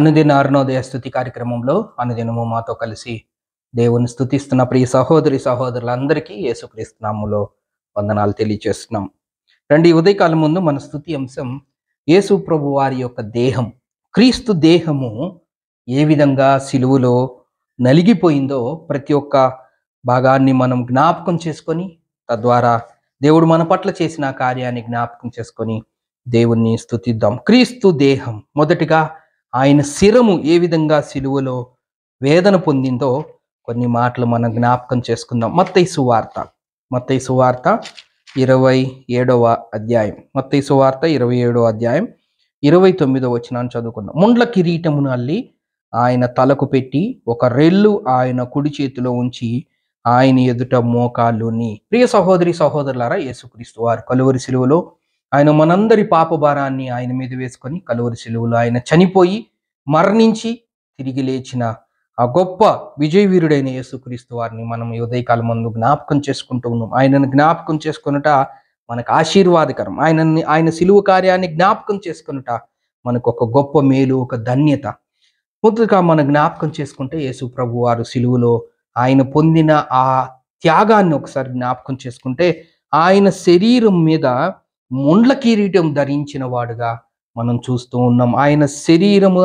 అనుదిన అరుణోదయ స్థుతి కార్యక్రమంలో అనుదినము మాతో కలిసి దేవుని స్థుతిస్తున్న ప్రియ సహోదరి సహోదరులందరికీ యేసుక్రీస్తునామంలో వందనాలు తెలియజేస్తున్నాం రండి ఉదయకాలం ముందు మన స్థుతి అంశం యేసు ప్రభు వారి యొక్క దేహం క్రీస్తు దేహము ఏ విధంగా సిలువులో నలిగిపోయిందో ప్రతి ఒక్క భాగాన్ని మనం జ్ఞాపకం చేసుకొని తద్వారా దేవుడు మన పట్ల చేసిన కార్యాన్ని జ్ఞాపకం చేసుకొని దేవుణ్ణి స్థుతిద్దాం క్రీస్తు దేహం మొదటిగా ఆయన శిరము ఏ విధంగా సిలువలో వేదన పొందిందో కొన్ని మాటలు మనం జ్ఞాపకం చేసుకుందాం మత్తై సువార్త మత్తై సువార్త ఇరవై ఏడవ అధ్యాయం మత్తై సువార్త ఇరవై ఏడవ అధ్యాయం ఇరవై తొమ్మిదో వచ్చిన చదువుకుందాం ముండ్ల కిరీటమును అల్లి ఆయన తలకు పెట్టి ఒక రెల్లు ఆయన కుడి చేతిలో ఉంచి ఆయన ఎదుట మోకాళ్ళుని ప్రియ సహోదరి సహోదరులారా యేసుక్రీస్తు వారు కలువరి సిలువలో ఆయన మనందరి పాపభారాన్ని ఆయన మీద వేసుకొని కలువరి సెలువులు ఆయన చనిపోయి మరణించి తిరిగి లేచిన ఆ గొప్ప విజయవీరుడైన యేసుక్రీస్తు వారిని మనం ఉదయకాలం ముందు జ్ఞాపకం చేసుకుంటూ ఉన్నాం ఆయనను జ్ఞాపకం చేసుకునుట మనకు ఆశీర్వాదకరం ఆయనని ఆయన సిలువ కార్యాన్ని జ్ఞాపకం చేసుకునుట మనకు ఒక గొప్ప మేలు ఒక ధన్యత ముందుగా మనం జ్ఞాపకం చేసుకుంటే యేసు ప్రభు వారు సిలువులో ఆయన పొందిన ఆ త్యాగాన్ని ఒకసారి జ్ఞాపకం చేసుకుంటే ఆయన శరీరం మీద ముండ్ల కిరీటం ధరించిన వాడుగా మనం చూస్తూ ఉన్నాం ఆయన శరీరము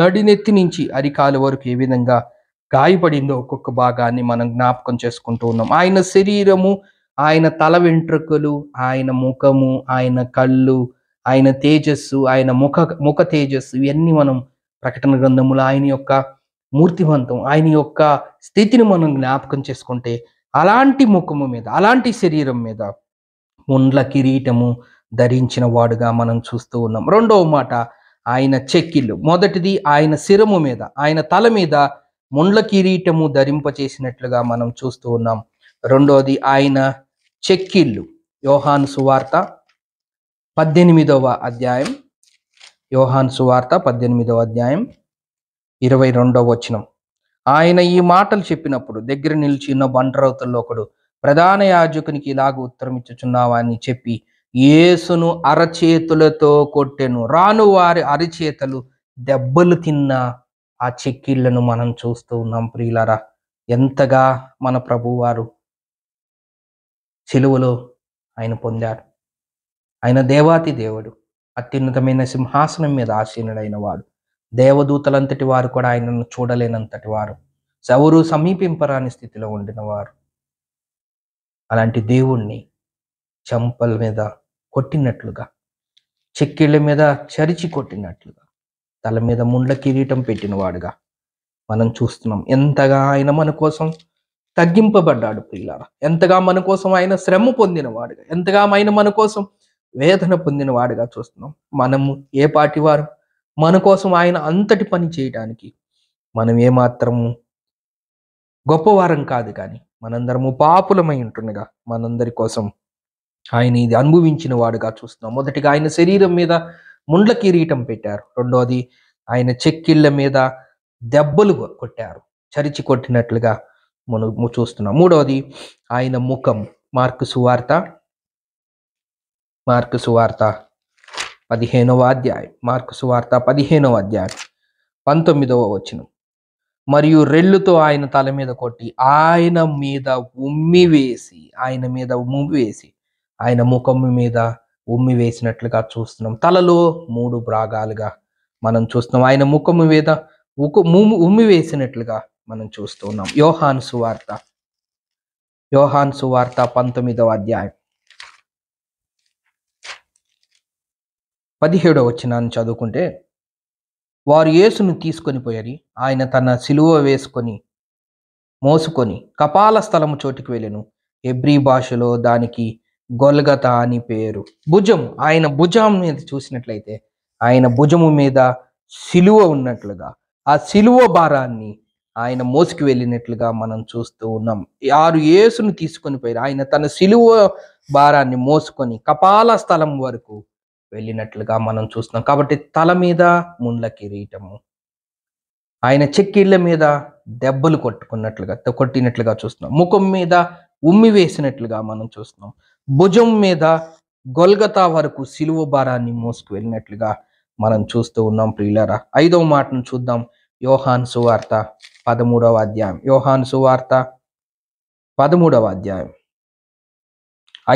నడినెత్తి నుంచి అరికాల వరకు ఏ విధంగా గాయపడిందో ఒక్కొక్క భాగాన్ని మనం జ్ఞాపకం చేసుకుంటూ ఉన్నాం ఆయన శరీరము ఆయన తల వెంట్రుకలు ఆయన ముఖము ఆయన కళ్ళు ఆయన తేజస్సు ఆయన ముఖ ముఖ తేజస్సు ఇవన్నీ మనం ప్రకటన గ్రంథములు ఆయన యొక్క మూర్తివంతం ఆయన యొక్క స్థితిని మనం జ్ఞాపకం చేసుకుంటే అలాంటి ముఖము మీద అలాంటి శరీరం మీద ముండ్ల కిరీటము ధరించిన వాడుగా మనం చూస్తూ ఉన్నాం రెండవ మాట ఆయన చెక్కిళ్ళు మొదటిది ఆయన శిరము మీద ఆయన తల మీద ముండ్ల కిరీటము ధరింపచేసినట్లుగా మనం చూస్తూ ఉన్నాం రెండవది ఆయన చెక్కిళ్ళు యోహాను సువార్త పద్దెనిమిదవ అధ్యాయం యోహాన్ సువార్త పద్దెనిమిదవ అధ్యాయం ఇరవై రెండవ వచనం ఆయన ఈ మాటలు చెప్పినప్పుడు దగ్గర నిలిచిన బండరౌతుల్లో ఒకడు ప్రధాన యాజకునికి ఇలాగ ఉత్తరం ఇచ్చుచున్నావా అని చెప్పి యేసును అరచేతులతో కొట్టెను రాను వారి అరచేతలు దెబ్బలు తిన్న ఆ చెక్కిళ్లను మనం చూస్తూ ఉన్నాం ప్రియులరా ఎంతగా మన ప్రభువారు చెలువలో ఆయన పొందారు ఆయన దేవాతి దేవుడు అత్యున్నతమైన సింహాసనం మీద ఆశీనుడైన వాడు దేవదూతలంతటి వారు కూడా ఆయనను చూడలేనంతటి వారు ఎవరు సమీపింపరాని స్థితిలో ఉండినవారు అలాంటి దేవుణ్ణి చంపల మీద కొట్టినట్లుగా చెక్కిళ్ళ మీద చరిచి కొట్టినట్లుగా తల మీద ముండ్ల కిరీటం పెట్టినవాడుగా మనం చూస్తున్నాం ఎంతగా ఆయన మన కోసం తగ్గింపబడ్డాడు పిల్లల ఎంతగా మన కోసం ఆయన శ్రమ పొందినవాడుగా ఎంతగా ఆయన మన కోసం వేదన పొందినవాడుగా చూస్తున్నాం మనము ఏ పాటి వారు మన కోసం ఆయన అంతటి పని చేయడానికి మనం ఏమాత్రము గొప్పవారం కాదు కానీ మనందరము పాపులమై ఉంటుండగా మనందరి కోసం ఆయన ఇది అనుభవించిన వాడుగా చూస్తున్నాం మొదటిగా ఆయన శరీరం మీద ముండ్ల కిరీటం పెట్టారు రెండోది ఆయన చెక్కిళ్ళ మీద దెబ్బలు కొట్టారు చరిచి కొట్టినట్లుగా మనం చూస్తున్నాం మూడవది ఆయన ముఖం మార్కు సువార్త మార్కు సువార్త పదిహేనవ అధ్యాయం మార్కు సువార్త పదిహేనవ అధ్యాయం పంతొమ్మిదవ వచనం మరియు రెల్లుతో ఆయన తల మీద కొట్టి ఆయన మీద ఉమ్మి వేసి ఆయన మీద ఉమ్మి వేసి ఆయన ముఖం మీద ఉమ్మి వేసినట్లుగా చూస్తున్నాం తలలో మూడు భాగాలుగా మనం చూస్తున్నాం ఆయన ముఖం మీద ఉమ్మి వేసినట్లుగా మనం చూస్తున్నాం యోహాన్ సువార్త యోహాన్ సువార్త పంతొమ్మిదవ అధ్యాయం పదిహేడో వచ్చినాన్ని చదువుకుంటే వారు యేసును తీసుకొని పోయారు ఆయన తన సిలువ వేసుకొని మోసుకొని కపాల స్థలము చోటికి వెళ్ళాను ఎబ్రి భాషలో దానికి గొల్గత అని పేరు భుజం ఆయన భుజం మీద చూసినట్లయితే ఆయన భుజము మీద సిలువ ఉన్నట్లుగా ఆ సిలువ భారాన్ని ఆయన మోసుకు వెళ్ళినట్లుగా మనం చూస్తూ ఉన్నాం ఆరు ఏసును తీసుకొని పోయారు ఆయన తన సిలువ భారాన్ని మోసుకొని కపాల స్థలం వరకు వెళ్ళినట్లుగా మనం చూస్తున్నాం కాబట్టి తల మీద ముండ్ల కిరీటము ఆయన చెక్కిళ్ళ మీద దెబ్బలు కొట్టుకున్నట్లుగా కొట్టినట్లుగా చూస్తున్నాం ముఖం మీద ఉమ్మి వేసినట్లుగా మనం చూస్తున్నాం భుజం మీద గొల్గతా వరకు సిలువ భారాన్ని మోసుకు వెళ్ళినట్లుగా మనం చూస్తూ ఉన్నాం ప్రియులరా ఐదవ మాటను చూద్దాం యోహాన్ సువార్త పదమూడవ అధ్యాయం యోహాన్ సువార్త పదమూడవ అధ్యాయం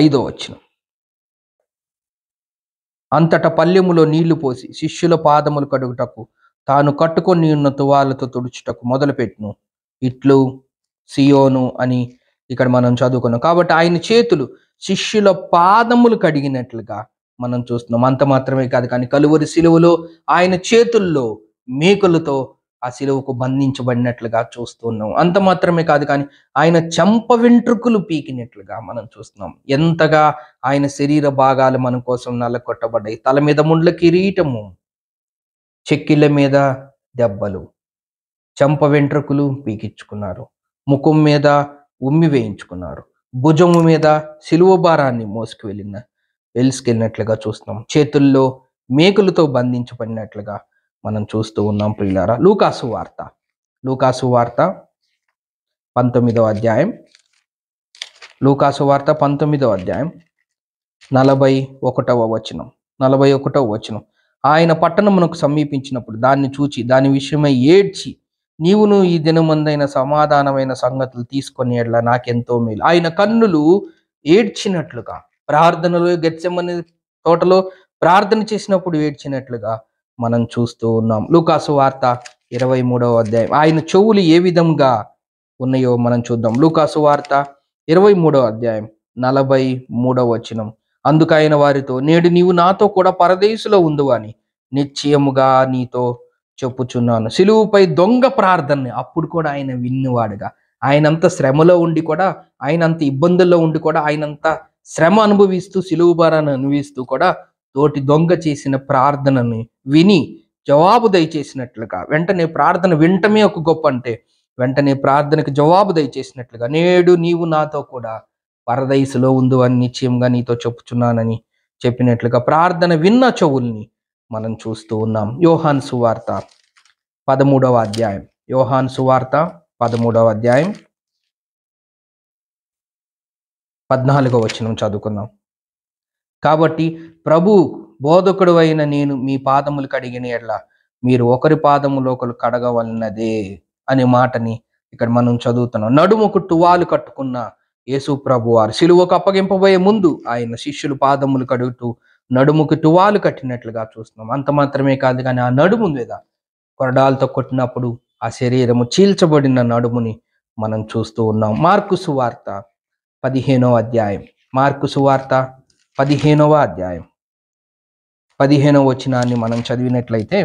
ఐదో వచ్చినం అంతట పల్లెములో నీళ్లు పోసి శిష్యుల పాదములు కడుగుటకు తాను కట్టుకొని ఉన్న తువాలతో తుడుచుటకు మొదలుపెట్టును ఇట్లు సియోను అని ఇక్కడ మనం చదువుకున్నాం కాబట్టి ఆయన చేతులు శిష్యుల పాదములు కడిగినట్లుగా మనం చూస్తున్నాం అంత మాత్రమే కాదు కానీ కలువరి సిలువలో ఆయన చేతుల్లో మేకులతో ఆ సిలువకు బంధించబడినట్లుగా చూస్తున్నాం అంత మాత్రమే కాదు కానీ ఆయన చెంప వెంట్రుకులు పీకినట్లుగా మనం చూస్తున్నాం ఎంతగా ఆయన శరీర భాగాలు మన కోసం నల్లకొట్టబడ్డాయి తల మీద ముండ్ల కిరీటము చెక్కిళ్ళ మీద దెబ్బలు చెంప వెంట్రుకులు పీకించుకున్నారు ముఖం మీద ఉమ్మి వేయించుకున్నారు భుజము మీద సిలువ భారాన్ని మోసుకు వెళ్ళిన వెలుసుకెళ్ళినట్లుగా చూస్తున్నాం చేతుల్లో మేకులతో బంధించబడినట్లుగా మనం చూస్తూ ఉన్నాం ప్రియులారా లూకాసు వార్త లూకాసు వార్త పంతొమ్మిదవ అధ్యాయం లూకాసు వార్త పంతొమ్మిదవ అధ్యాయం నలభై ఒకటవ వచనం నలభై ఒకటవ వచనం ఆయన పట్టణమునకు సమీపించినప్పుడు దాన్ని చూచి దాని విషయమై ఏడ్చి నీవును ఈ దినమందైన సమాధానమైన సంగతులు తీసుకొని ఎట్లా నాకెంతో మేలు ఆయన కన్నులు ఏడ్చినట్లుగా ప్రార్థనలో గెచ్చమని తోటలో ప్రార్థన చేసినప్పుడు ఏడ్చినట్లుగా మనం చూస్తూ ఉన్నాం లూకాసు వార్త ఇరవై మూడవ అధ్యాయం ఆయన చెవులు ఏ విధంగా ఉన్నాయో మనం చూద్దాం లూకాసు వార్త ఇరవై మూడవ అధ్యాయం నలభై మూడవ వచనం ఆయన వారితో నేడు నీవు నాతో కూడా పరదేశులో ఉండు అని నిశ్చయముగా నీతో చెప్పుచున్నాను సిలువుపై దొంగ ప్రార్థన అప్పుడు కూడా ఆయన విన్నువాడుగా ఆయనంత శ్రమలో ఉండి కూడా ఆయనంత ఇబ్బందుల్లో ఉండి కూడా ఆయనంత శ్రమ అనుభవిస్తూ సిలువు భారాన్ని అనుభవిస్తూ కూడా తోటి దొంగ చేసిన ప్రార్థనని విని జవాబు దయచేసినట్లుగా వెంటనే ప్రార్థన వింటమే ఒక గొప్ప అంటే వెంటనే ప్రార్థనకు జవాబు దయచేసినట్లుగా నేడు నీవు నాతో కూడా పరదయసులో ఉందో అని నిశ్చయంగా నీతో చెప్పుచున్నానని చెప్పినట్లుగా ప్రార్థన విన్న చెవుల్ని మనం చూస్తూ ఉన్నాం యోహాన్ సువార్త పదమూడవ అధ్యాయం యోహాన్ సువార్త పదమూడవ అధ్యాయం పద్నాలుగో వచనం చదువుకుందాం కాబట్టి ప్రభు బోధకుడు అయిన నేను మీ పాదములు కడిగిన ఎట్లా మీరు ఒకరి పాదములు ఒకరు కడగవలనదే అనే మాటని ఇక్కడ మనం చదువుతున్నాం నడుముకు టువాలు కట్టుకున్న యేసు ప్రభు వారు సిలువకు అప్పగింపబోయే ముందు ఆయన శిష్యులు పాదములు కడుగుతూ నడుముకు టువాలు కట్టినట్లుగా చూస్తున్నాం అంత మాత్రమే కాదు కానీ ఆ నడుము మీద కొరడాలతో కొట్టినప్పుడు ఆ శరీరము చీల్చబడిన నడుముని మనం చూస్తూ ఉన్నాం మార్కుసు వార్త పదిహేనో అధ్యాయం మార్కుసు వార్త పదిహేనవ అధ్యాయం పదిహేనవ వచనాన్ని మనం చదివినట్లయితే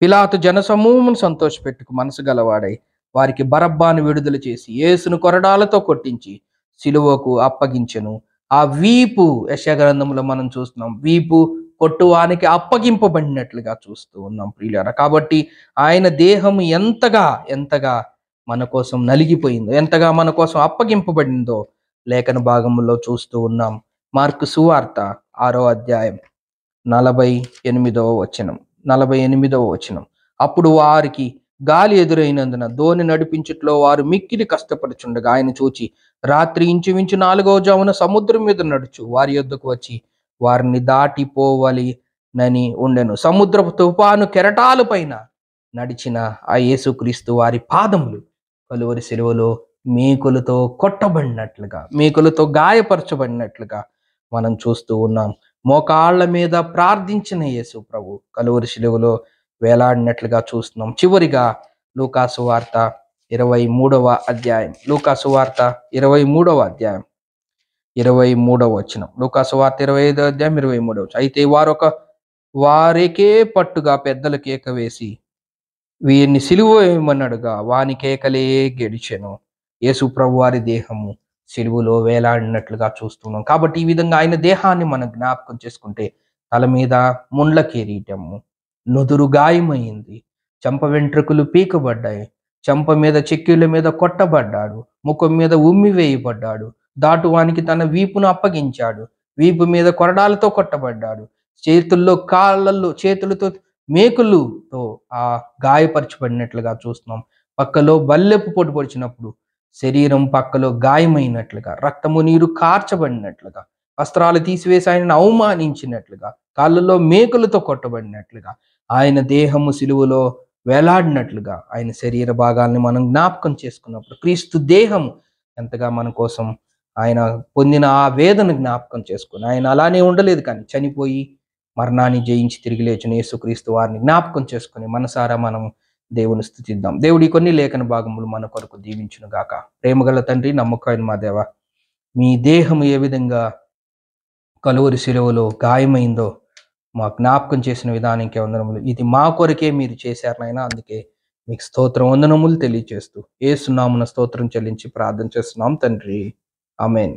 పిలాతు జనసమూహమును సంతోషపెట్టుకు మనసు గలవాడై వారికి బరబ్బాను విడుదల చేసి యేసును కొరడాలతో కొట్టించి సిలువకు అప్పగించెను ఆ వీపు యశగ్రంథంలో మనం చూస్తున్నాం వీపు కొట్టువానికి అప్పగింపబడినట్లుగా చూస్తూ ఉన్నాం ప్రియులారా కాబట్టి ఆయన దేహం ఎంతగా ఎంతగా మన కోసం నలిగిపోయిందో ఎంతగా మన కోసం అప్పగింపబడిందో లేఖన భాగంలో చూస్తూ ఉన్నాం మార్కు సువార్త ఆరో అధ్యాయం నలభై ఎనిమిదవ వచనం నలభై ఎనిమిదవ వచనం అప్పుడు వారికి గాలి ఎదురైనందున ధోని నడిపించుట్లో వారు మిక్కిలి కష్టపడుచుండగా ఆయన చూచి రాత్రి ఇంచుమించు నాలుగవ జామున సముద్రం మీద నడుచు వారి యొద్దకు వచ్చి వారిని దాటిపోవాలి నని ఉండెను సముద్రపు తుఫాను కెరటాల పైన నడిచిన ఆ యేసుక్రీస్తు వారి పాదములు కలువరి సెలవులో మేకులతో కొట్టబడినట్లుగా మేకులతో గాయపరచబడినట్లుగా మనం చూస్తూ ఉన్నాం మోకాళ్ళ మీద ప్రార్థించిన యేసు ప్రభు కలువురి శిలువలో వేలాడినట్లుగా చూస్తున్నాం చివరిగా లూకాసు వార్త ఇరవై మూడవ అధ్యాయం లూకాసు వార్త ఇరవై మూడవ అధ్యాయం ఇరవై మూడవ వచనం లూకాసు వార్త ఇరవై ఐదవ అధ్యాయం ఇరవై మూడవ అయితే వారొక వారికే పట్టుగా పెద్దలు కేక వేసి వీరిని సిలువ వేయమన్నడుగా వాని కేకలే గెడిచెను యేసుప్రభు వారి దేహము సిలువులో వేలాడినట్లుగా చూస్తున్నాం కాబట్టి ఈ విధంగా ఆయన దేహాన్ని మనం జ్ఞాపకం చేసుకుంటే తల మీద ముండ్ల కిరీటము నుదురు గాయమైంది చంప వెంట్రుకలు పీకబడ్డాయి చెంప మీద చెక్కిళ్ళ మీద కొట్టబడ్డాడు ముఖం మీద ఉమ్మి వేయబడ్డాడు దాటువానికి తన వీపును అప్పగించాడు వీపు మీద కొరడాలతో కొట్టబడ్డాడు చేతుల్లో కాళ్ళల్లో చేతులతో మేకులుతో ఆ గాయపరచబడినట్లుగా చూస్తున్నాం పక్కలో బల్లెపు పొడి పొడిచినప్పుడు శరీరం పక్కలో గాయమైనట్లుగా రక్తము నీరు కార్చబడినట్లుగా వస్త్రాలు తీసివేసి ఆయనను అవమానించినట్లుగా కాళ్ళలో మేకులతో కొట్టబడినట్లుగా ఆయన దేహము సిలువలో వేలాడినట్లుగా ఆయన శరీర భాగాల్ని మనం జ్ఞాపకం చేసుకున్నప్పుడు క్రీస్తు దేహము ఎంతగా మన కోసం ఆయన పొందిన ఆ వేదన జ్ఞాపకం చేసుకుని ఆయన అలానే ఉండలేదు కానీ చనిపోయి మరణాన్ని జయించి తిరిగి లేచిన యేసుక్రీస్తు వారిని జ్ఞాపకం చేసుకుని మనసారా మనం దేవుని స్థుతిద్దాం దేవుడి కొన్ని లేఖన భాగములు మన కొరకు ప్రేమ ప్రేమగల తండ్రి నమ్మకమైన మా దేవ మీ దేహము ఏ విధంగా కలువరి శిలువలో గాయమైందో మా జ్ఞాపకం చేసిన విధానానికి వందనములు ఇది మా కొరకే మీరు చేశారు అందుకే మీకు స్తోత్రం వందనములు తెలియచేస్తూ ఏ సున్నామున స్తోత్రం చెల్లించి ప్రార్థన చేస్తున్నాం తండ్రి అమేన్